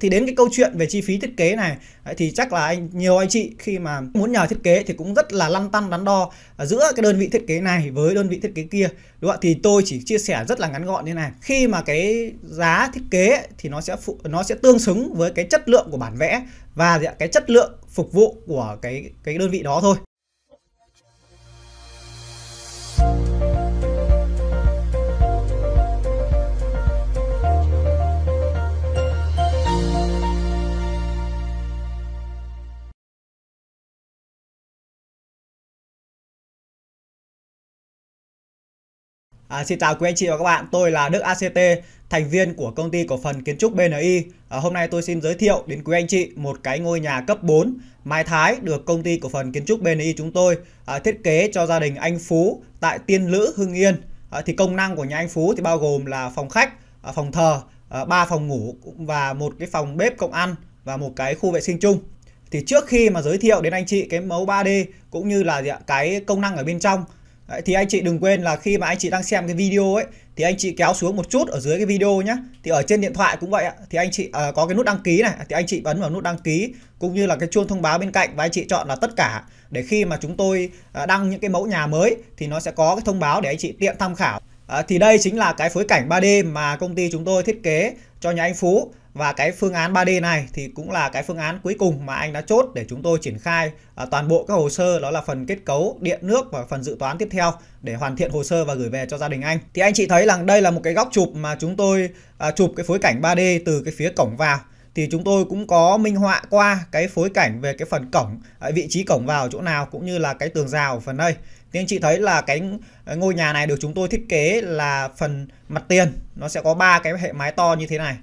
thì đến cái câu chuyện về chi phí thiết kế này thì chắc là anh nhiều anh chị khi mà muốn nhờ thiết kế thì cũng rất là lăn tăn đắn đo giữa cái đơn vị thiết kế này với đơn vị thiết kế kia đúng không thì tôi chỉ chia sẻ rất là ngắn gọn như này khi mà cái giá thiết kế thì nó sẽ phụ, nó sẽ tương xứng với cái chất lượng của bản vẽ và dạ, cái chất lượng phục vụ của cái cái đơn vị đó thôi À, xin chào quý anh chị và các bạn, tôi là Đức ACT, thành viên của công ty cổ phần kiến trúc BNI. À, hôm nay tôi xin giới thiệu đến quý anh chị một cái ngôi nhà cấp 4 Mai Thái được công ty cổ phần kiến trúc BNI chúng tôi à, thiết kế cho gia đình anh Phú tại Tiên Lữ, Hưng Yên. À, thì công năng của nhà anh Phú thì bao gồm là phòng khách, à, phòng thờ, à, 3 phòng ngủ và một cái phòng bếp cộng ăn và một cái khu vệ sinh chung thì trước khi mà giới thiệu đến anh chị cái mẫu 3D cũng như là cái công năng ở bên trong Đấy, thì anh chị đừng quên là khi mà anh chị đang xem cái video ấy thì anh chị kéo xuống một chút ở dưới cái video nhé thì ở trên điện thoại cũng vậy ạ thì anh chị à, có cái nút đăng ký này thì anh chị bấm vào nút đăng ký cũng như là cái chuông thông báo bên cạnh và anh chị chọn là tất cả để khi mà chúng tôi à, đăng những cái mẫu nhà mới thì nó sẽ có cái thông báo để anh chị tiện tham khảo à, thì đây chính là cái phối cảnh 3D mà công ty chúng tôi thiết kế cho nhà anh Phú và cái phương án 3D này thì cũng là cái phương án cuối cùng mà anh đã chốt để chúng tôi triển khai à, toàn bộ các hồ sơ đó là phần kết cấu, điện nước và phần dự toán tiếp theo để hoàn thiện hồ sơ và gửi về cho gia đình anh. Thì anh chị thấy rằng đây là một cái góc chụp mà chúng tôi à, chụp cái phối cảnh 3D từ cái phía cổng vào thì chúng tôi cũng có minh họa qua cái phối cảnh về cái phần cổng à, vị trí cổng vào chỗ nào cũng như là cái tường rào ở phần đây thì anh chị thấy là cái ngôi nhà này được chúng tôi thiết kế là phần mặt tiền nó sẽ có ba cái hệ mái to như thế này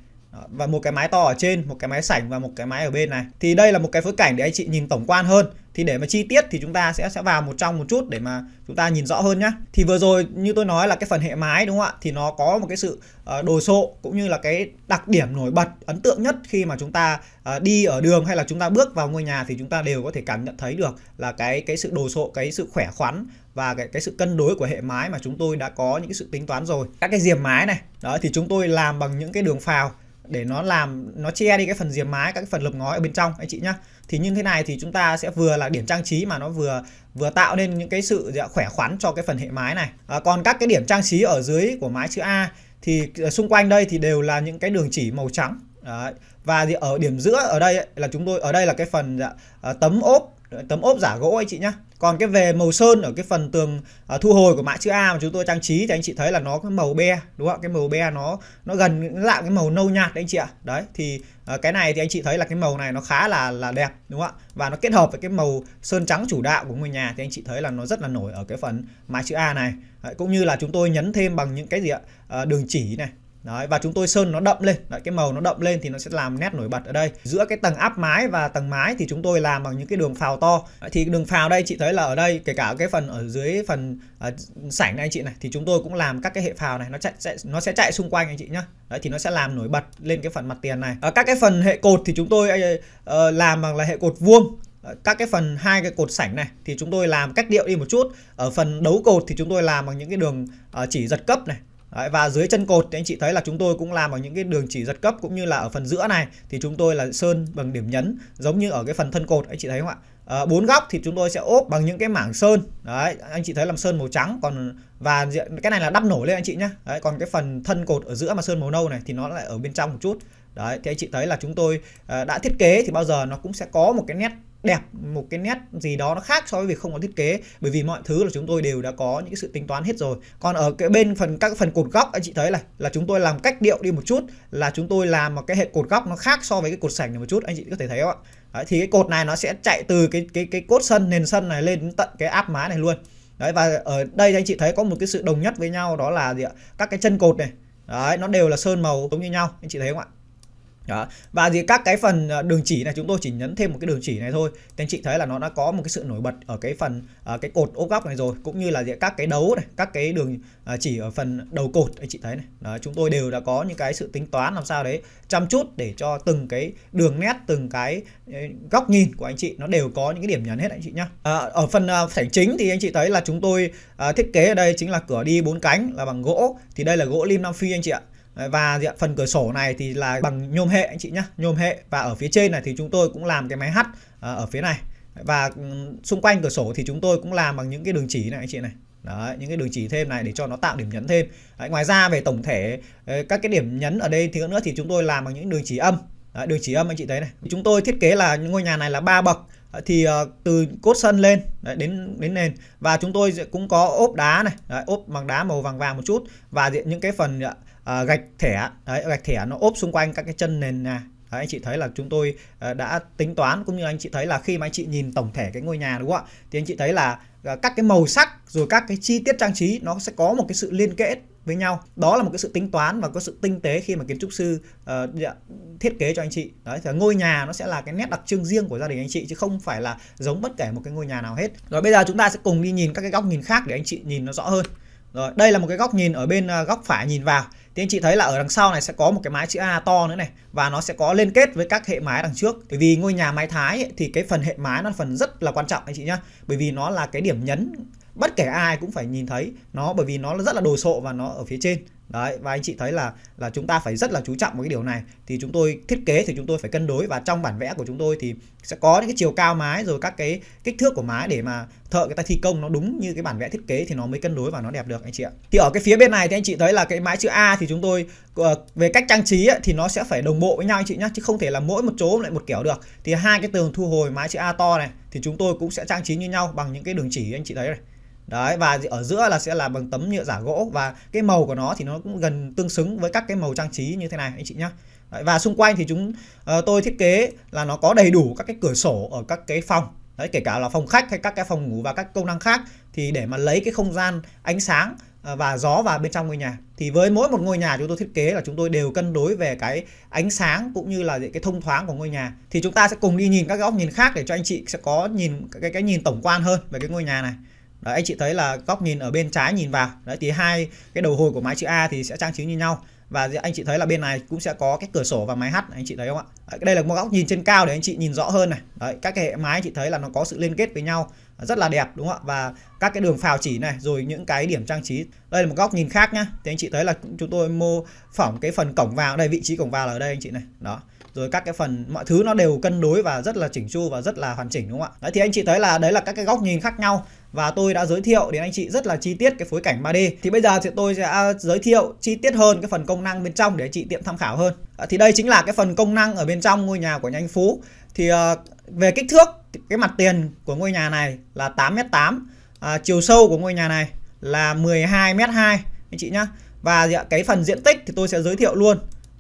và một cái mái to ở trên một cái mái sảnh và một cái mái ở bên này thì đây là một cái phối cảnh để anh chị nhìn tổng quan hơn thì để mà chi tiết thì chúng ta sẽ sẽ vào một trong một chút để mà chúng ta nhìn rõ hơn nhá thì vừa rồi như tôi nói là cái phần hệ mái đúng không ạ thì nó có một cái sự ờ, đồ sộ cũng như là cái đặc điểm nổi bật ấn tượng nhất khi mà chúng ta ờ, đi ở đường hay là chúng ta bước vào ngôi nhà thì chúng ta đều có thể cảm nhận thấy được là cái cái sự đồ sộ cái sự khỏe khoắn và cái, cái sự cân đối của hệ mái mà chúng tôi đã có những cái sự tính toán rồi các cái diềm mái này đó thì chúng tôi làm bằng những cái đường phào để nó làm nó che đi cái phần diềm mái các cái phần lợp ngói ở bên trong anh chị nhá thì như thế này thì chúng ta sẽ vừa là điểm trang trí mà nó vừa vừa tạo nên những cái sự dạ, khỏe khoắn cho cái phần hệ mái này à, còn các cái điểm trang trí ở dưới của mái chữ A thì ờ, xung quanh đây thì đều là những cái đường chỉ màu trắng Đấy. và ở điểm giữa ở đây ấy, là chúng tôi ở đây là cái phần dạ, ờ, tấm ốp tấm ốp giả gỗ anh chị nhá còn cái về màu sơn ở cái phần tường uh, thu hồi của mã chữ A mà chúng tôi trang trí thì anh chị thấy là nó cái màu be đúng không ạ cái màu be nó nó gần nó dạng cái màu nâu nhạt đấy anh chị ạ đấy thì uh, cái này thì anh chị thấy là cái màu này nó khá là là đẹp đúng không ạ và nó kết hợp với cái màu sơn trắng chủ đạo của ngôi nhà thì anh chị thấy là nó rất là nổi ở cái phần mã chữ A này đấy, cũng như là chúng tôi nhấn thêm bằng những cái gì ạ uh, đường chỉ này Đấy, và chúng tôi sơn nó đậm lên Đấy, cái màu nó đậm lên thì nó sẽ làm nét nổi bật ở đây giữa cái tầng áp mái và tầng mái thì chúng tôi làm bằng những cái đường phào to Đấy, thì đường phào đây chị thấy là ở đây kể cả cái phần ở dưới phần ở à, sảnh này anh chị này thì chúng tôi cũng làm các cái hệ phào này nó chạy, chạy nó sẽ chạy xung quanh anh chị nhá Đấy, thì nó sẽ làm nổi bật lên cái phần mặt tiền này ở các cái phần hệ cột thì chúng tôi uh, làm bằng là hệ cột vuông các cái phần hai cái cột sảnh này thì chúng tôi làm cách điệu đi một chút ở phần đấu cột thì chúng tôi làm bằng những cái đường ờ, chỉ giật cấp này Đấy, và dưới chân cột thì anh chị thấy là chúng tôi cũng làm ở những cái đường chỉ giật cấp cũng như là ở phần giữa này thì chúng tôi là sơn bằng điểm nhấn giống như ở cái phần thân cột anh chị thấy không ạ ờ, bốn à, góc thì chúng tôi sẽ ốp bằng những cái mảng sơn đấy anh chị thấy làm sơn màu trắng còn và cái này là đắp nổi lên anh chị nhé đấy, còn cái phần thân cột ở giữa mà sơn màu nâu này thì nó lại ở bên trong một chút đấy thì anh chị thấy là chúng tôi ờ, đã thiết kế thì bao giờ nó cũng sẽ có một cái nét đẹp một cái nét gì đó nó khác so với việc không có thiết kế bởi vì mọi thứ là chúng tôi đều đã có những cái sự tính toán hết rồi còn ở cái bên phần các phần cột góc anh chị thấy là là chúng tôi làm cách điệu đi một chút là chúng tôi làm một cái hệ cột góc nó khác so với cái cột sảnh này một chút anh chị có thể thấy không ạ đấy, thì cái cột này nó sẽ chạy từ cái cái cái cốt sân nền sân này lên tận cái áp má này luôn đấy và ở đây anh chị thấy có một cái sự đồng nhất với nhau đó là gì ạ các cái chân cột này đấy nó đều là sơn màu giống như nhau anh chị thấy không ạ đó. Và thì các cái phần ờ, đường chỉ này chúng tôi chỉ nhấn thêm một cái đường chỉ này thôi. Thì anh chị thấy là nó đã có một cái sự nổi bật ở cái phần uh, cái cột ô góc này rồi cũng như là các cái đấu này, các cái đường ờ, chỉ ở phần đầu cột anh chị thấy này. Đó, chúng tôi đều đã có những cái sự tính toán làm sao đấy chăm chút để cho từng cái đường nét, từng cái góc nhìn của anh chị nó đều có những cái điểm nhấn hết anh chị nhá. ở phần uh, sảnh chính thì anh chị thấy là chúng tôi thiết kế ở đây chính là cửa đi bốn cánh là bằng gỗ thì đây là gỗ lim nam phi anh chị ạ và diện phần cửa sổ này thì là bằng nhôm hệ anh chị nhé nhôm hệ và ở phía trên này thì chúng tôi cũng làm cái máy hắt à, ở phía này và ừ, xung quanh cửa sổ thì chúng tôi cũng làm bằng những cái đường chỉ này anh chị này Đấy, những cái đường chỉ thêm này để cho nó tạo điểm nhấn thêm Đấy, ngoài ra về tổng thể ờ, các cái điểm nhấn ở đây thì nữa thì chúng tôi làm bằng những đường chỉ âm Đấy, đường chỉ âm anh chị thấy này chúng tôi thiết kế là ngôi nhà này là ba bậc thì ờ, từ cốt sân lên đến đến nền và chúng tôi cũng có ốp đá này ốp bằng đá màu vàng vàng một chút và những cái phần à, gạch thẻ đấy, gạch thẻ nó ốp xung quanh các cái chân nền nhà Đấy, anh chị thấy là chúng tôi à, đã tính toán cũng như anh chị thấy là khi mà anh chị nhìn tổng thể cái ngôi nhà đúng không ạ thì anh chị thấy là à, các cái màu sắc rồi các cái chi tiết trang trí nó sẽ có một cái sự liên kết với nhau đó là một cái sự tính toán và có sự tinh tế khi mà kiến trúc sư uh, thiết kế cho anh chị đấy thì ngôi nhà nó sẽ là cái nét đặc trưng riêng của gia đình anh chị chứ không phải là giống bất kể một cái ngôi nhà nào hết rồi bây giờ chúng ta sẽ cùng đi nhìn các cái góc nhìn khác để anh chị nhìn nó rõ hơn rồi, đây là một cái góc nhìn ở bên à, góc phải nhìn vào. Thì anh chị thấy là ở đằng sau này sẽ có một cái mái chữ A to nữa này và nó sẽ có liên kết với các hệ mái đằng trước. Bởi vì ngôi nhà mái Thái ấy, thì cái phần hệ mái nó phần rất là quan trọng anh chị nhá. Bởi vì nó là cái điểm nhấn bất kể ai cũng phải nhìn thấy nó bởi vì nó rất là đồ sộ và nó ở phía trên Đấy, và anh chị thấy là là chúng ta phải rất là chú trọng vào cái điều này. Thì chúng tôi thiết kế thì chúng tôi phải cân đối và trong bản vẽ của chúng tôi thì sẽ có những cái chiều cao mái rồi các cái kích thước của mái để mà thợ người ta thi công nó đúng như cái bản vẽ thiết kế thì nó mới cân đối và nó đẹp được anh chị ạ. Thì ở cái phía bên này thì anh chị thấy là cái mái chữ A thì chúng tôi ờ, về cách trang trí thì nó sẽ phải đồng bộ với nhau anh chị nhé chứ không thể là mỗi một chỗ lại một kiểu được. Thì hai cái tường thu hồi mái chữ A to này thì chúng tôi cũng sẽ trang trí như nhau bằng những cái đường chỉ anh chị thấy này đấy và ở giữa là sẽ là bằng tấm nhựa giả gỗ và cái màu của nó thì nó cũng gần tương xứng với các cái màu trang trí như thế này anh chị nhé đấy, và xung quanh thì chúng uh, tôi thiết kế là nó có đầy đủ các cái cửa sổ ở các cái phòng đấy kể cả là phòng khách hay các cái phòng ngủ và các công năng khác thì để mà lấy cái không gian ánh sáng ờ, và gió vào bên trong ngôi nhà thì với mỗi một ngôi nhà chúng tôi thiết kế là chúng tôi đều cân đối về cái ánh sáng cũng như là cái thông thoáng của ngôi nhà thì chúng ta sẽ cùng đi nhìn các góc nhìn khác để cho anh chị sẽ có nhìn cái cái nhìn tổng quan hơn về cái ngôi nhà này Đấy, anh chị thấy là góc nhìn ở bên trái nhìn vào đấy thì hai cái đầu hồi của máy chữ A thì sẽ trang trí như nhau và anh chị thấy là bên này cũng sẽ có cái cửa sổ và máy hắt anh chị thấy không ạ đấy, đây là một góc nhìn trên cao để anh chị nhìn rõ hơn này đấy các cái hệ máy chị thấy là nó có sự liên kết với nhau rất là đẹp đúng không ạ và các cái đường phào chỉ này rồi những cái điểm trang trí đây là một góc nhìn khác nhá thì anh chị thấy là chúng tôi mô phỏng cái phần cổng vào đây vị trí cổng vào là ở đây anh chị này đó rồi các cái phần mọi thứ nó đều cân đối và rất là chỉnh chu và rất là hoàn chỉnh đúng không ạ đấy thì anh chị thấy là đấy là các cái góc nhìn khác nhau và tôi đã giới thiệu đến anh chị rất là chi tiết cái phối cảnh 3D thì bây giờ thì tôi sẽ à, giới thiệu chi tiết hơn cái phần công năng bên trong để anh chị tiện tham khảo hơn à, thì đây chính là cái phần công năng ở bên trong ngôi nhà của nhà anh Phú thì à, về kích thước cái mặt tiền của ngôi nhà này là 8m8 à, chiều sâu của ngôi nhà này là 12m2 anh chị nhá và dạ, cái phần diện tích thì tôi sẽ giới thiệu luôn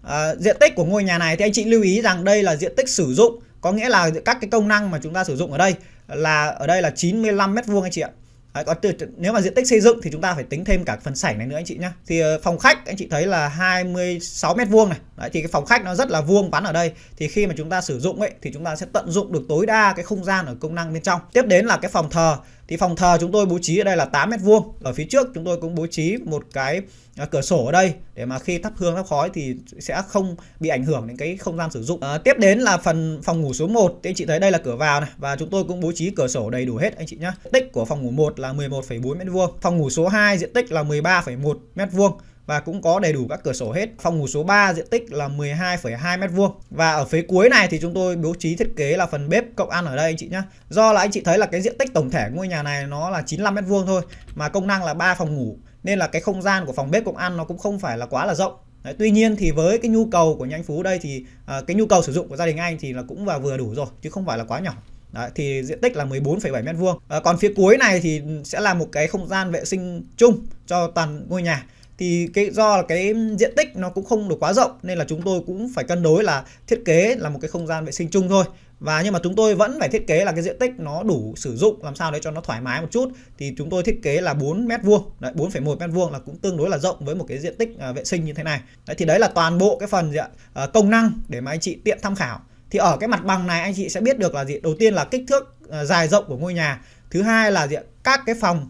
Ờ, diện tích của ngôi nhà này thì anh chị lưu ý rằng đây là diện tích sử dụng có nghĩa là các cái công năng mà chúng ta sử dụng ở đây là ở đây là 95 mét vuông anh chị ạ Đấy, có từ, nếu mà diện tích xây dựng thì chúng ta phải tính thêm cả phần sảnh này nữa anh chị nhá. Thì ờ, phòng khách anh chị thấy là 26 mét vuông này. Đấy thì cái phòng khách nó rất là vuông vắn ở đây. Thì khi mà chúng ta sử dụng ấy thì chúng ta sẽ tận dụng được tối đa cái không gian ở công năng bên trong. Tiếp đến là cái phòng thờ thì phòng thờ chúng tôi bố trí ở đây là 8 mét vuông ở phía trước chúng tôi cũng bố trí một cái à, cửa sổ ở đây để mà khi thắp hương thắp khói thì sẽ không bị ảnh hưởng đến cái không gian sử dụng à, tiếp đến là phần phòng ngủ số 1 thì anh chị thấy đây là cửa vào này và chúng tôi cũng bố trí cửa sổ đầy đủ hết anh chị nhé tích của phòng ngủ 1 là 11,4 mét vuông phòng ngủ số 2 diện tích là 13,1 mét vuông và cũng có đầy đủ các cửa sổ hết. Phòng ngủ số 3 diện tích là 12,2 m2 và ở phía cuối này thì chúng tôi bố trí thiết kế là phần bếp cộng ăn ở đây anh chị nhá. Do là anh chị thấy là cái diện tích tổng thể ngôi nhà này nó là 95 m2 thôi mà công năng là 3 phòng ngủ nên là cái không gian của phòng bếp cộng ăn nó cũng không phải là quá là rộng. Đấy, tuy nhiên thì với cái nhu cầu của nhanh phú đây thì à, cái nhu cầu sử dụng của gia đình anh thì là cũng và vừa đủ rồi chứ không phải là quá nhỏ. Đấy, thì diện tích là 14,7 m2. À, còn phía cuối này thì sẽ là một cái không gian vệ sinh chung cho toàn ngôi nhà thì cái do là cái diện tích nó cũng không được quá rộng nên là chúng tôi cũng phải cân đối là thiết kế là một cái không gian vệ sinh chung thôi và nhưng mà chúng tôi vẫn phải thiết kế là cái diện tích nó đủ sử dụng làm sao để cho nó thoải mái một chút thì chúng tôi thiết kế là 4 mét vuông đấy 4,1 mét vuông là cũng tương đối là rộng với một cái diện tích à, vệ sinh như thế này đấy thì đấy là toàn bộ cái phần gì ạ? Ờ, công năng để mà anh chị tiện tham khảo thì ở cái mặt bằng này anh chị sẽ biết được là gì đầu tiên là kích thước à, dài rộng của ngôi nhà thứ hai là gì các cái phòng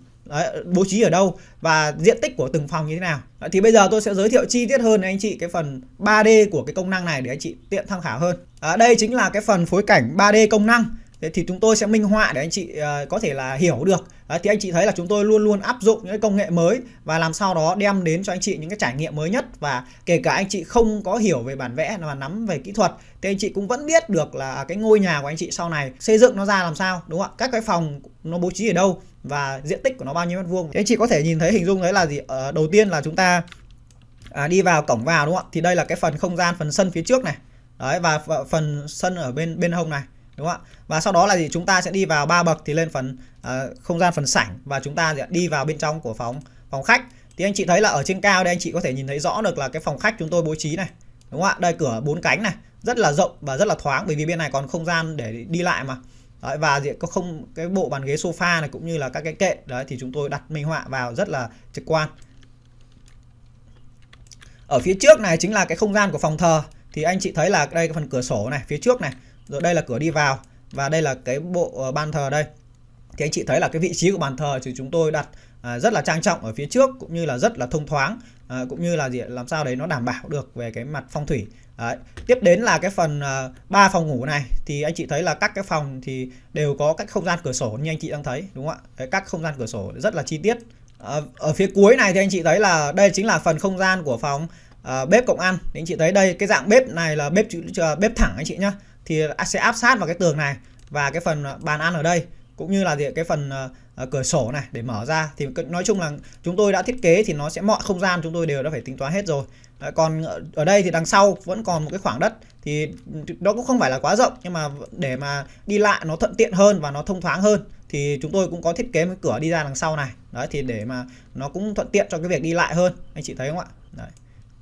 bố trí ở đâu và diện tích của từng phòng như thế nào thì bây giờ tôi sẽ giới thiệu chi tiết hơn anh chị cái phần 3D của cái công năng này để anh chị tiện tham khảo hơn à, đây chính là cái phần phối cảnh 3D công năng thì chúng tôi sẽ minh họa để anh chị ờ, có thể là hiểu được thì anh chị thấy là chúng tôi luôn luôn áp dụng những công nghệ mới và làm sao đó đem đến cho anh chị những cái trải nghiệm mới nhất và kể cả anh chị không có hiểu về bản vẽ mà nắm về kỹ thuật thì anh chị cũng vẫn biết được là cái ngôi nhà của anh chị sau này xây dựng nó ra làm sao đúng không ạ các cái phòng nó bố trí ở đâu và diện tích của nó bao nhiêu mét vuông. Anh chị có thể nhìn thấy hình dung đấy là gì? Ờ, đầu tiên là chúng ta à, đi vào cổng vào đúng không ạ? Thì đây là cái phần không gian phần sân phía trước này. Đấy và phần sân ở bên bên hông này đúng không ạ? Và sau đó là gì? Chúng ta sẽ đi vào ba bậc thì lên phần à, không gian phần sảnh và chúng ta sẽ đi vào bên trong của phòng phòng khách. Thì anh chị thấy là ở trên cao đây anh chị có thể nhìn thấy rõ được là cái phòng khách chúng tôi bố trí này. Đúng không ạ? Đây cửa bốn cánh này, rất là rộng và rất là thoáng bởi vì bên này còn không gian để đi lại mà. Đấy, và diện có không cái bộ bàn ghế sofa này cũng như là các cái kệ đấy thì chúng tôi đặt minh họa vào rất là trực quan ở phía trước này chính là cái không gian của phòng thờ thì anh chị thấy là đây cái phần cửa sổ này phía trước này rồi đây là cửa đi vào và đây là cái bộ ờ, bàn thờ đây thì anh chị thấy là cái vị trí của bàn thờ thì chúng tôi đặt à, rất là trang trọng ở phía trước cũng như là rất là thông thoáng à, cũng như là gì làm sao đấy nó đảm bảo được về cái mặt phong thủy Đấy. Tiếp đến là cái phần uh, phòng ngủ này thì anh chị thấy là các cái phòng thì đều có các không gian cửa sổ như anh chị đang thấy đúng không ạ? Đấy, các không gian cửa sổ rất là chi tiết. À, ở phía cuối này thì anh chị thấy là đây chính là phần không gian của phòng à, bếp cộng ăn. Thì anh chị thấy đây cái dạng bếp này là bếp bếp thẳng anh chị nhá. Thì sẽ áp sát vào cái tường này và cái phần à, bàn ăn ở đây cũng như là cái phần uh, cửa sổ này để mở ra thì nói chung là chúng tôi đã thiết kế thì nó sẽ mọi không gian chúng tôi đều đã phải tính toán hết rồi còn ở đây thì đằng sau vẫn còn một cái khoảng đất thì nó cũng không phải là quá rộng nhưng mà để mà đi lại nó thuận tiện hơn và nó thông thoáng hơn thì chúng tôi cũng có thiết kế một cửa đi ra đằng sau này đấy thì để mà nó cũng thuận tiện cho cái việc đi lại hơn anh chị thấy không ạ đấy.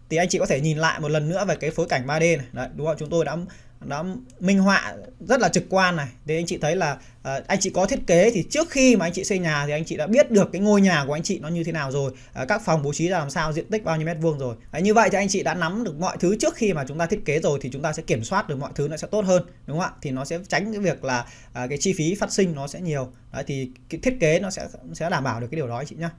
thì anh chị có thể nhìn lại một lần nữa về cái phối cảnh 3D này đấy đúng không chúng tôi đã đã minh họa rất là trực quan này thì anh chị thấy là à, anh chị có thiết kế thì trước khi mà anh chị xây nhà thì anh chị đã biết được cái ngôi nhà của anh chị nó như thế nào rồi à, các phòng bố trí ra làm sao diện tích bao nhiêu mét vuông rồi à, như vậy thì anh chị đã nắm được mọi thứ trước khi mà chúng ta thiết kế rồi thì chúng ta sẽ kiểm soát được mọi thứ nó sẽ tốt hơn đúng không ạ thì nó sẽ tránh cái việc là à, cái chi phí phát sinh nó sẽ nhiều Đấy, thì cái thiết kế nó sẽ sẽ đảm bảo được cái điều đó anh chị nhé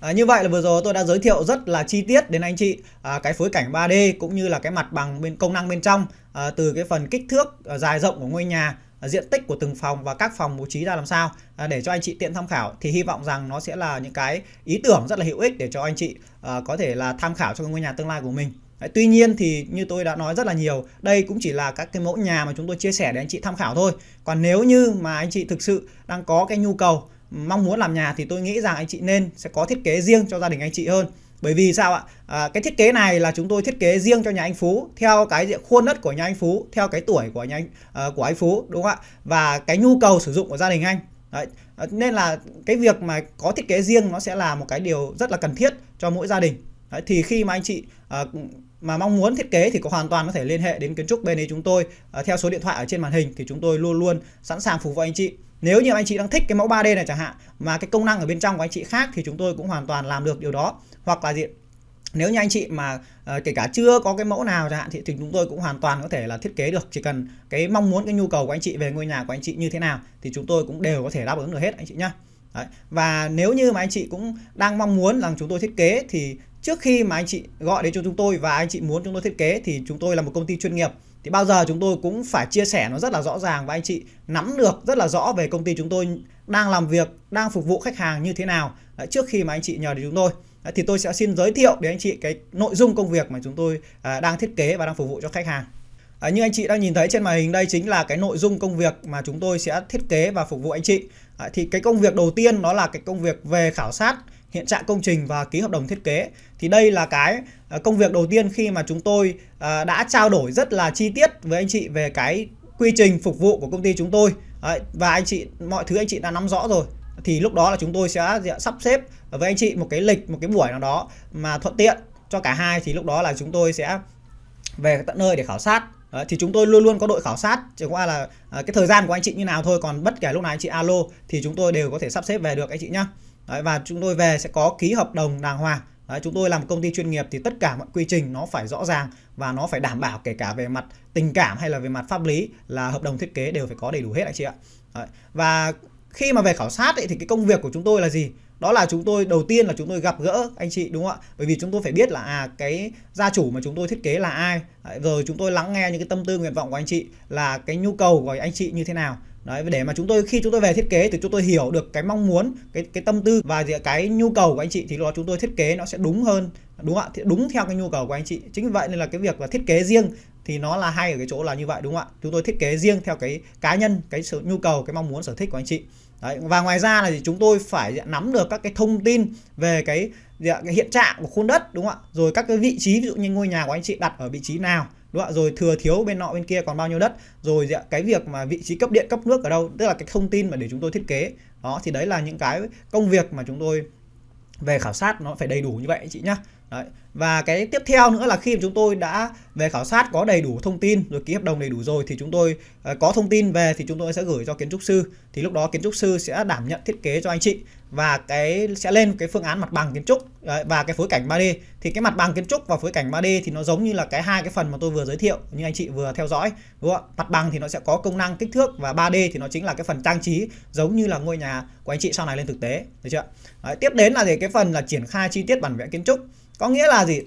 À, như vậy là vừa rồi tôi đã giới thiệu rất là chi tiết đến anh chị à, cái phối cảnh 3D cũng như là cái mặt bằng bên công năng bên trong à, từ cái phần kích thước à, dài rộng của ngôi nhà à, diện tích của từng phòng và các phòng bố trí ra làm sao à, để cho anh chị tiện tham khảo thì hy vọng rằng nó sẽ là những cái ý tưởng rất là hữu ích để cho anh chị à, có thể là tham khảo cho ngôi nhà tương lai của mình tuy nhiên thì như tôi đã nói rất là nhiều đây cũng chỉ là các cái mẫu nhà mà chúng tôi chia sẻ để anh chị tham khảo thôi còn nếu như mà anh chị thực sự đang có cái nhu cầu mong muốn làm nhà thì tôi nghĩ rằng anh chị nên sẽ có thiết kế riêng cho gia đình anh chị hơn bởi vì sao ạ? À, cái thiết kế này là chúng tôi thiết kế riêng cho nhà anh Phú theo cái diện khuôn đất của nhà anh Phú, theo cái tuổi của nhà anh uh, của anh Phú đúng không ạ? Và cái nhu cầu sử dụng của gia đình anh. Đấy. À, nên là cái việc mà có thiết kế riêng nó sẽ là một cái điều rất là cần thiết cho mỗi gia đình. Đấy. Thì khi mà anh chị uh, mà mong muốn thiết kế thì có hoàn toàn có thể liên hệ đến kiến trúc bên ấy chúng tôi à, theo số điện thoại ở trên màn hình thì chúng tôi luôn luôn sẵn sàng phục vụ anh chị nếu như anh chị đang thích cái mẫu 3D này chẳng hạn mà cái công năng ở bên trong của anh chị khác thì chúng tôi cũng hoàn toàn làm được điều đó hoặc là gì nếu như anh chị mà uh, kể cả chưa có cái mẫu nào chẳng hạn thì, thì chúng tôi cũng hoàn toàn có thể là thiết kế được chỉ cần cái mong muốn cái nhu cầu của anh chị về ngôi nhà của anh chị như thế nào thì chúng tôi cũng đều có thể đáp ứng được hết anh chị nhá Đấy. và nếu như mà anh chị cũng đang mong muốn rằng chúng tôi thiết kế thì trước khi mà anh chị gọi đến cho chúng tôi và anh chị muốn chúng tôi thiết kế thì chúng tôi là một công ty chuyên nghiệp thì bao giờ chúng tôi cũng phải chia sẻ nó rất là rõ ràng và anh chị nắm được rất là rõ về công ty chúng tôi đang làm việc, đang phục vụ khách hàng như thế nào trước khi mà anh chị nhờ đến chúng tôi. thì tôi sẽ xin giới thiệu đến anh chị cái nội dung công việc mà chúng tôi à, đang thiết kế và đang phục vụ cho khách hàng. À, như anh chị đang nhìn thấy trên màn hình đây chính là cái nội dung công việc mà chúng tôi sẽ thiết kế và phục vụ anh chị. À, thì cái công việc đầu tiên đó là cái công việc về khảo sát hiện trạng công trình và ký hợp đồng thiết kế. Thì đây là cái ờ, công việc đầu tiên khi mà chúng tôi ờ, đã trao đổi rất là chi tiết với anh chị về cái quy trình phục vụ của công ty chúng tôi. và anh chị mọi thứ anh chị đã nắm rõ rồi thì lúc đó là chúng tôi sẽ sắp xếp với anh chị một cái lịch một cái buổi nào đó mà thuận tiện cho cả hai thì lúc đó là chúng tôi sẽ về tận nơi để khảo sát Đấy, thì chúng tôi luôn luôn có đội khảo sát chỉ qua là ờ, cái thời gian của anh chị như nào thôi còn bất kể lúc nào anh chị alo thì chúng tôi đều có thể sắp xếp về được anh chị nhé Đấy, và chúng tôi về sẽ có ký hợp đồng đàng hoàng Đấy, chúng tôi làm công ty chuyên nghiệp thì tất cả mọi quy trình nó phải rõ ràng và nó phải đảm bảo kể cả về mặt tình cảm hay là về mặt pháp lý là hợp đồng thiết kế đều phải có đầy đủ hết anh chị ạ. Đấy. Và khi mà về khảo sát ấy, thì cái công việc của chúng tôi là gì? Đó là chúng tôi đầu tiên là chúng tôi gặp gỡ anh chị đúng không ạ? Bởi vì chúng tôi phải biết là à cái gia chủ mà chúng tôi thiết kế là ai. Đấy, rồi chúng tôi lắng nghe những cái tâm tư nguyện vọng của anh chị là cái nhu cầu của anh chị như thế nào Đấy, để mà chúng tôi khi chúng tôi về thiết kế thì chúng tôi hiểu được cái mong muốn, cái cái tâm tư và cái nhu cầu của anh chị thì lúc đó chúng tôi thiết kế nó sẽ đúng hơn, đúng không ạ? Đúng theo cái nhu cầu của anh chị. Chính vì vậy nên là cái việc là thiết kế riêng thì nó là hay ở cái chỗ là như vậy đúng không ạ? Chúng tôi thiết kế riêng theo cái cá nhân, cái sự nhu cầu, cái mong muốn sở thích của anh chị. Đấy, và ngoài ra là thì chúng tôi phải nắm được các cái thông tin về cái, cái hiện trạng của khuôn đất đúng không ạ? Rồi các cái vị trí ví dụ như ngôi nhà của anh chị đặt ở vị trí nào đúng không ạ rồi thừa thiếu bên nọ bên kia còn bao nhiêu đất rồi dạ, cái việc mà vị trí cấp điện cấp nước ở đâu tức là cái thông tin mà để chúng tôi thiết kế đó thì đấy là những cái công việc mà chúng tôi về khảo sát nó phải đầy đủ như vậy chị nhá Đấy. Và cái tiếp theo nữa là khi chúng tôi đã về khảo sát có đầy đủ thông tin rồi ký hợp đồng đầy đủ rồi thì chúng tôi ờ, có thông tin về thì chúng tôi sẽ gửi cho kiến trúc sư thì lúc đó kiến trúc sư sẽ đảm nhận thiết kế cho anh chị và cái sẽ lên cái phương án mặt bằng kiến trúc đấy, và cái phối cảnh 3D thì cái mặt bằng kiến trúc và phối cảnh 3D thì nó giống như là cái hai cái phần mà tôi vừa giới thiệu như anh chị vừa theo dõi đúng không ạ mặt bằng thì nó sẽ có công năng kích thước và 3D thì nó chính là cái phần trang trí giống như là ngôi nhà của anh chị sau này lên thực tế được chưa đấy, tiếp đến là gì cái phần là triển khai chi tiết bản vẽ kiến trúc có nghĩa là gì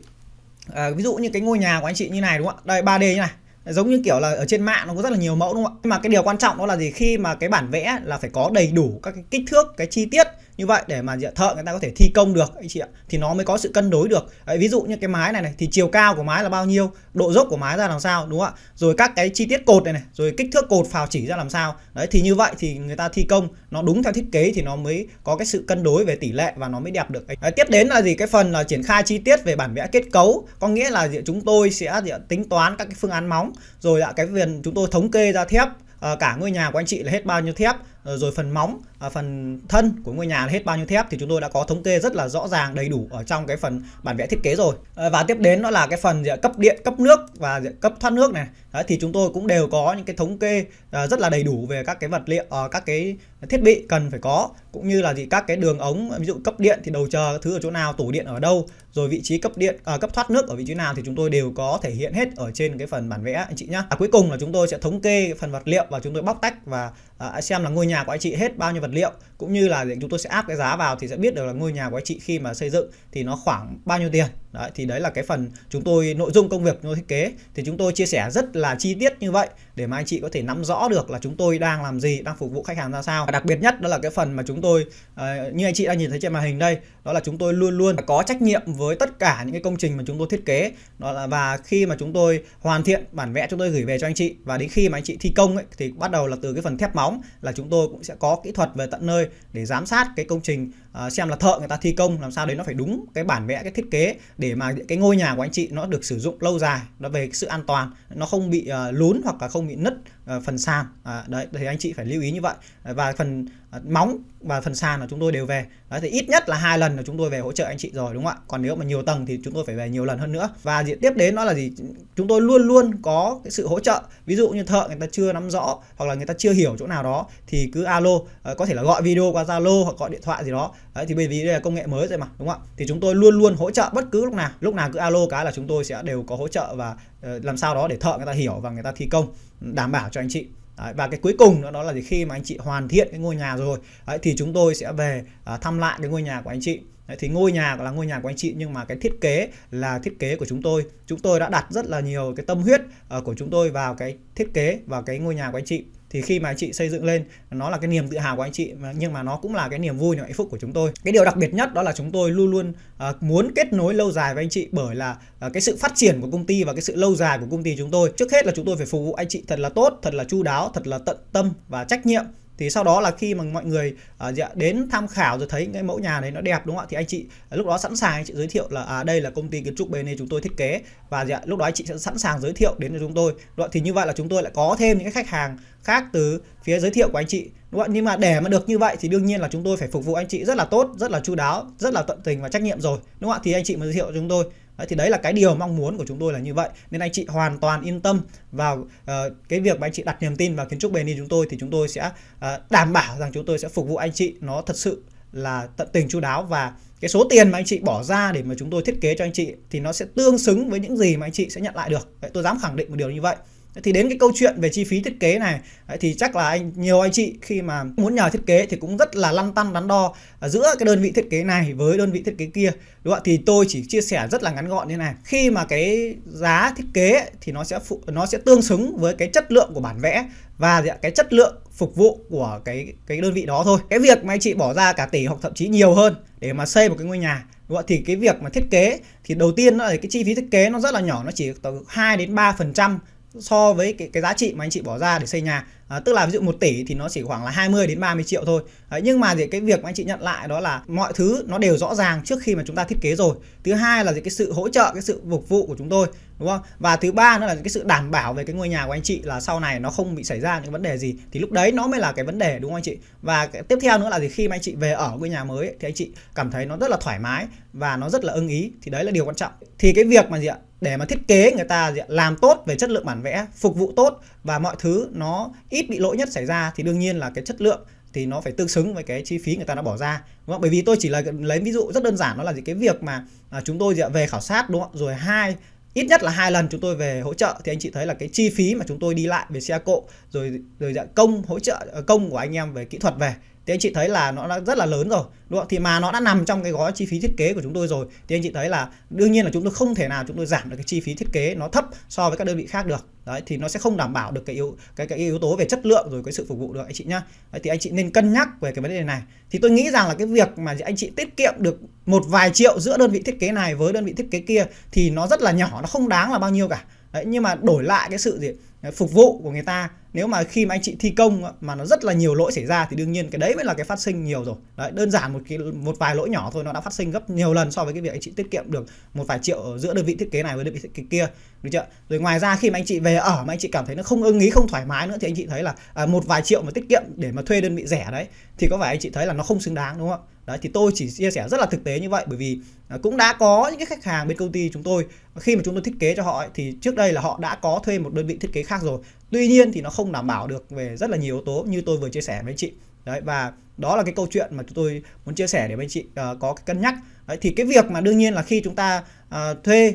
à, ví dụ như cái ngôi nhà của anh chị như này đúng không ạ đây 3D như này giống như kiểu là ở trên mạng nó có rất là nhiều mẫu đúng không ạ nhưng mà cái điều quan trọng đó là gì khi mà cái bản vẽ là phải có đầy đủ các cái kích thước cái chi tiết như vậy để mà thợ người ta có thể thi công được anh chị ạ thì nó mới có sự cân đối được Đấy, ví dụ như cái mái này này thì chiều cao của mái là bao nhiêu độ dốc của mái ra làm sao đúng không ạ rồi các cái chi tiết cột này này rồi kích thước cột phào chỉ ra làm sao đấy thì như vậy thì người ta thi công nó đúng theo thiết kế thì nó mới có cái sự cân đối về tỷ lệ và nó mới đẹp được đấy, tiếp đến là gì cái phần là triển khai chi tiết về bản vẽ kết cấu có nghĩa là chúng tôi sẽ tính toán các cái phương án móng rồi là cái phần chúng tôi thống kê ra thép ờ, cả ngôi nhà của anh chị là hết bao nhiêu thép ờ, rồi phần móng Ờ, phần thân của ngôi nhà hết bao nhiêu thép thì chúng tôi đã có thống kê rất là rõ ràng đầy đủ ở trong cái phần bản vẽ thiết kế rồi ờ, và tiếp đến đó là cái phần cấp điện cấp nước và cấp thoát nước này Đấy, thì chúng tôi cũng đều có những cái thống kê ờ, rất là đầy đủ về các cái vật liệu các cái thiết bị cần phải có cũng như là gì các cái đường ống ví dụ cấp điện thì đầu chờ thứ ở chỗ nào tủ điện ở đâu rồi vị trí cấp điện à, cấp thoát nước ở vị trí nào thì chúng tôi đều có thể hiện hết ở trên cái phần bản vẽ anh chị nhá à, cuối cùng là chúng tôi sẽ thống kê phần vật liệu và chúng tôi bóc tách và à, xem là ngôi nhà của anh chị hết bao nhiêu vật liệu cũng như là chúng tôi sẽ áp cái giá vào thì sẽ biết được là ngôi nhà của anh chị khi mà xây dựng thì nó khoảng bao nhiêu tiền Đấy, thì đấy là cái phần chúng tôi nội dung công việc chúng tôi thiết kế thì chúng tôi chia sẻ rất là chi tiết như vậy để mà anh chị có thể nắm rõ được là chúng tôi đang làm gì, đang phục vụ khách hàng ra sao. Và đặc biệt nhất đó là cái phần mà chúng tôi ờ, như anh chị đang nhìn thấy trên màn hình đây, đó là chúng tôi luôn luôn có trách nhiệm với tất cả những cái công trình mà chúng tôi thiết kế. Đó là và khi mà chúng tôi hoàn thiện bản vẽ chúng tôi gửi về cho anh chị và đến khi mà anh chị thi công ấy, thì bắt đầu là từ cái phần thép móng là chúng tôi cũng sẽ có kỹ thuật về tận nơi để giám sát cái công trình ờ, xem là thợ người ta thi công làm sao đấy nó phải đúng cái bản vẽ cái thiết kế để mà cái ngôi nhà của anh chị nó được sử dụng lâu dài nó về sự an toàn nó không bị ờ, lún hoặc là không bị nứt Ờ, phần sàn à, đấy thì anh chị phải lưu ý như vậy ờ, và phần ờ, móng và phần sàn là chúng tôi đều về đấy thì ít nhất là hai lần là chúng tôi về hỗ trợ anh chị rồi đúng không ạ còn nếu mà nhiều tầng thì chúng tôi phải về nhiều lần hơn nữa và diện tiếp đến đó là gì chúng tôi luôn luôn có cái sự hỗ trợ ví dụ như thợ người ta chưa nắm rõ hoặc là người ta chưa hiểu chỗ nào đó thì cứ alo có thể là gọi video qua zalo hoặc gọi điện thoại gì đó đấy thì bởi vì đây là công nghệ mới rồi mà đúng không ạ thì chúng tôi luôn luôn hỗ trợ bất cứ lúc nào lúc nào cứ alo cái là chúng tôi sẽ đều có hỗ trợ và Ờ, làm sao đó để thợ người ta hiểu và người ta thi công đảm bảo cho anh chị Đấy, và cái cuối cùng đó là khi mà anh chị hoàn thiện cái ngôi nhà rồi đấy, thì chúng tôi sẽ về à, thăm lại cái ngôi nhà của anh chị đấy, thì ngôi nhà là ngôi nhà của anh chị nhưng mà cái thiết kế là thiết kế của chúng tôi chúng tôi đã đặt rất là nhiều cái tâm huyết à, của chúng tôi vào cái thiết kế và cái ngôi nhà của anh chị thì khi mà anh chị xây dựng lên nó là cái niềm tự hào của anh chị nhưng mà nó cũng là cái niềm vui niềm hạnh phúc của chúng tôi cái điều đặc biệt nhất đó là chúng tôi luôn luôn à, muốn kết nối lâu dài với anh chị bởi là à, cái sự phát triển của công ty và cái sự lâu dài của công ty chúng tôi trước hết là chúng tôi phải phục vụ anh chị thật là tốt thật là chu đáo thật là tận tâm và trách nhiệm thì sau đó là khi mà mọi người à, dạ, đến tham khảo rồi thấy cái mẫu nhà đấy nó đẹp đúng không ạ thì anh chị à, lúc đó sẵn sàng anh chị giới thiệu là à, đây là công ty kiến trúc bên chúng tôi thiết kế và dạ, lúc đó anh chị sẽ sẵn sàng giới thiệu đến cho chúng tôi đúng thì như vậy là chúng tôi lại có thêm những khách hàng khác từ phía giới thiệu của anh chị đúng không? ạ nhưng mà để mà được như vậy thì đương nhiên là chúng tôi phải phục vụ anh chị rất là tốt rất là chu đáo rất là tận tình và trách nhiệm rồi đúng không ạ thì anh chị mới giới thiệu cho chúng tôi Đấy, thì đấy là cái điều mong muốn của chúng tôi là như vậy nên anh chị hoàn toàn yên tâm vào uh, cái việc mà anh chị đặt niềm tin vào kiến trúc bền đi chúng tôi thì chúng tôi sẽ uh, đảm bảo rằng chúng tôi sẽ phục vụ anh chị nó thật sự là tận tình chu đáo và cái số tiền mà anh chị bỏ ra để mà chúng tôi thiết kế cho anh chị thì nó sẽ tương xứng với những gì mà anh chị sẽ nhận lại được. Vậy tôi dám khẳng định một điều như vậy thì đến cái câu chuyện về chi phí thiết kế này thì chắc là anh nhiều anh chị khi mà muốn nhờ thiết kế thì cũng rất là lăn tăn đắn đo giữa cái đơn vị thiết kế này với đơn vị thiết kế kia đúng không ạ thì tôi chỉ chia sẻ rất là ngắn gọn như này khi mà cái giá thiết kế thì nó sẽ phụ, nó sẽ tương xứng với cái chất lượng của bản vẽ và dạ, cái chất lượng phục vụ của cái cái đơn vị đó thôi cái việc mà anh chị bỏ ra cả tỷ hoặc thậm chí nhiều hơn để mà xây một cái ngôi nhà đúng thì cái việc mà thiết kế thì đầu tiên là cái chi phí thiết kế nó rất là nhỏ nó chỉ từ 2 đến 3 phần trăm so với cái, cái giá trị mà anh chị bỏ ra để xây nhà à, tức là ví dụ 1 tỷ thì nó chỉ khoảng là 20 đến 30 triệu thôi à, nhưng mà thì cái việc mà anh chị nhận lại đó là mọi thứ nó đều rõ ràng trước khi mà chúng ta thiết kế rồi thứ hai là cái sự hỗ trợ cái sự phục vụ của chúng tôi đúng không và thứ ba nữa là cái sự đảm bảo về cái ngôi nhà của anh chị là sau này nó không bị xảy ra những vấn đề gì thì lúc đấy nó mới là cái vấn đề đúng không anh chị và cái, tiếp theo nữa là gì khi mà anh chị về ở ngôi nhà mới thì anh chị cảm thấy nó rất là thoải mái và nó rất là ưng ý thì đấy là điều quan trọng thì cái việc mà gì ạ để mà thiết kế người ta làm tốt về chất lượng bản vẽ phục vụ tốt và mọi thứ nó ít bị lỗi nhất xảy ra thì đương nhiên là cái chất lượng thì nó phải tương xứng với cái chi phí người ta đã bỏ ra đúng không? bởi vì tôi chỉ là lấy ví dụ rất đơn giản đó là gì cái việc mà à, chúng tôi về khảo sát đúng không rồi hai ít nhất là hai lần chúng tôi về hỗ trợ thì anh chị thấy là cái chi phí mà chúng tôi đi lại về xe cộ rồi rồi dạ, công hỗ trợ công của anh em về kỹ thuật về thì anh chị thấy là nó đã rất là lớn rồi đúng không thì mà nó đã nằm trong cái gói chi phí thiết kế của chúng tôi rồi thì anh chị thấy là đương nhiên là chúng tôi không thể nào chúng tôi giảm được cái chi phí thiết kế nó thấp so với các đơn vị khác được đấy thì nó sẽ không đảm bảo được cái yếu cái cái yếu tố về chất lượng rồi cái sự phục vụ được anh chị nhá đấy, thì anh chị nên cân nhắc về cái vấn đề này thì tôi nghĩ rằng là cái việc mà anh chị tiết kiệm được một vài triệu giữa đơn vị thiết kế này với đơn vị thiết kế kia thì nó rất là nhỏ nó không đáng là bao nhiêu cả đấy, nhưng mà đổi lại cái sự gì phục vụ của người ta nếu mà khi mà anh chị thi công mà nó rất là nhiều lỗi xảy ra thì đương nhiên cái đấy mới là cái phát sinh nhiều rồi đấy đơn giản một cái một vài lỗi nhỏ thôi nó đã phát sinh gấp nhiều lần so với cái việc anh chị tiết kiệm được một vài triệu giữa đơn vị thiết kế này với đơn vị thiết kế kia được chưa rồi ngoài ra khi mà anh chị về ở mà anh chị cảm thấy nó không ưng ý không thoải mái nữa thì anh chị thấy là à, một vài triệu mà tiết kiệm để mà thuê đơn vị rẻ đấy thì có phải anh chị thấy là nó không xứng đáng đúng không đấy thì tôi chỉ chia sẻ rất là thực tế như vậy bởi vì à, cũng đã có những cái khách hàng bên công ty chúng tôi khi mà chúng tôi thiết kế cho họ ấy, thì trước đây là họ đã có thuê một đơn vị thiết kế khác rồi tuy nhiên thì nó không đảm bảo được về rất là nhiều yếu tố như tôi vừa chia sẻ với anh chị đấy và đó là cái câu chuyện mà chúng tôi muốn chia sẻ để anh chị uh, có cái cân nhắc đấy, thì cái việc mà đương nhiên là khi chúng ta uh, thuê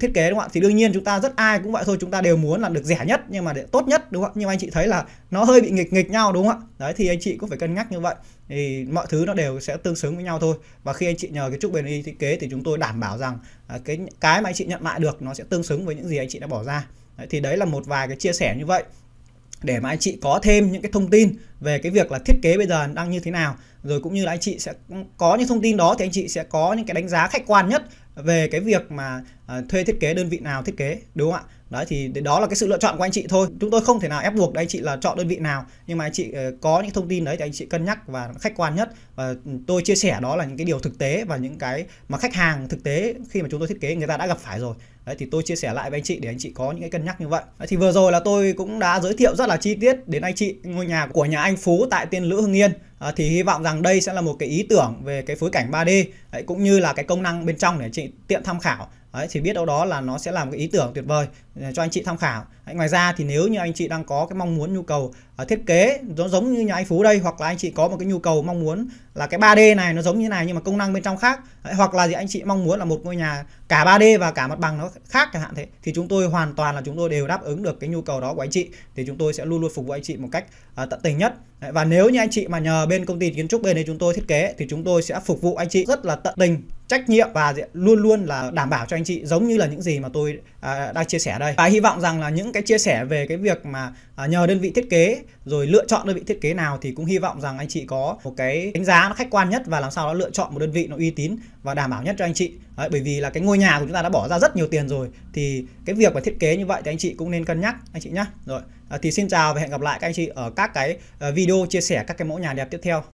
thiết kế đúng không ạ thì đương nhiên chúng ta rất ai cũng vậy thôi chúng ta đều muốn là được rẻ nhất nhưng mà để tốt nhất đúng không ạ nhưng anh chị thấy là nó hơi bị nghịch nghịch nhau đúng không ạ đấy thì anh chị cũng phải cân nhắc như vậy thì mọi thứ nó đều sẽ tương xứng với nhau thôi và khi anh chị nhờ cái trúc bền y thiết kế thì chúng tôi đảm bảo rằng uh, cái cái mà anh chị nhận lại được nó sẽ tương xứng với những gì anh chị đã bỏ ra đấy, thì đấy là một vài cái chia sẻ như vậy để mà anh chị có thêm những cái thông tin về cái việc là thiết kế bây giờ đang như thế nào rồi cũng như là anh chị sẽ có những thông tin đó thì anh chị sẽ có những cái đánh giá khách quan nhất về cái việc mà à, thuê thiết kế đơn vị nào thiết kế đúng không ạ đấy thì đó là cái sự lựa chọn của anh chị thôi chúng tôi không thể nào ép buộc anh chị là chọn đơn vị nào nhưng mà anh chị ờ, có những thông tin đấy thì anh chị cân nhắc và khách quan nhất và tôi chia sẻ đó là những cái điều thực tế và những cái mà khách hàng thực tế khi mà chúng tôi thiết kế người ta đã gặp phải rồi đấy thì tôi chia sẻ lại với anh chị để anh chị có những cái cân nhắc như vậy đấy, thì vừa rồi là tôi cũng đã giới thiệu rất là chi tiết đến anh chị ngôi nhà của nhà anh Phú tại Tiên Lữ Hưng Yên à, thì hy vọng rằng đây sẽ là một cái ý tưởng về cái phối cảnh 3D đấy, cũng như là cái công năng bên trong để chị tiện tham khảo đấy, chỉ biết đâu đó là nó sẽ làm cái ý tưởng tuyệt vời Ờ, cho anh chị tham khảo. ngoài ra thì nếu như anh chị đang có cái mong muốn nhu cầu uh, thiết kế nó giống như nhà anh Phú đây hoặc là anh chị có một cái nhu cầu mong muốn là cái 3D này nó giống như này nhưng mà công năng bên trong khác hoặc là gì anh chị mong muốn là một ngôi nhà cả 3D và cả mặt bằng nó khác chẳng hạn thế thì chúng tôi hoàn toàn là chúng tôi đều đáp ứng được cái nhu cầu đó của anh chị thì chúng tôi sẽ luôn luôn phục vụ anh chị một cách ờ, tận tình nhất. và nếu như anh chị mà nhờ bên công ty kiến trúc bên đây chúng tôi thiết kế thì chúng tôi sẽ phục vụ anh chị rất là tận tình, trách nhiệm và luôn luôn là đảm bảo cho anh chị giống như là những gì mà tôi đang chia sẻ đây đây và hy vọng rằng là những cái chia sẻ về cái việc mà à, nhờ đơn vị thiết kế rồi lựa chọn đơn vị thiết kế nào thì cũng hy vọng rằng anh chị có một cái đánh giá nó khách quan nhất và làm sao đó lựa chọn một đơn vị nó uy tín và đảm bảo nhất cho anh chị Đấy, bởi vì là cái ngôi nhà của chúng ta đã bỏ ra rất nhiều tiền rồi thì cái việc mà thiết kế như vậy thì anh chị cũng nên cân nhắc anh chị nhé rồi à, thì xin chào và hẹn gặp lại các anh chị ở các cái à, video chia sẻ các cái mẫu nhà đẹp tiếp theo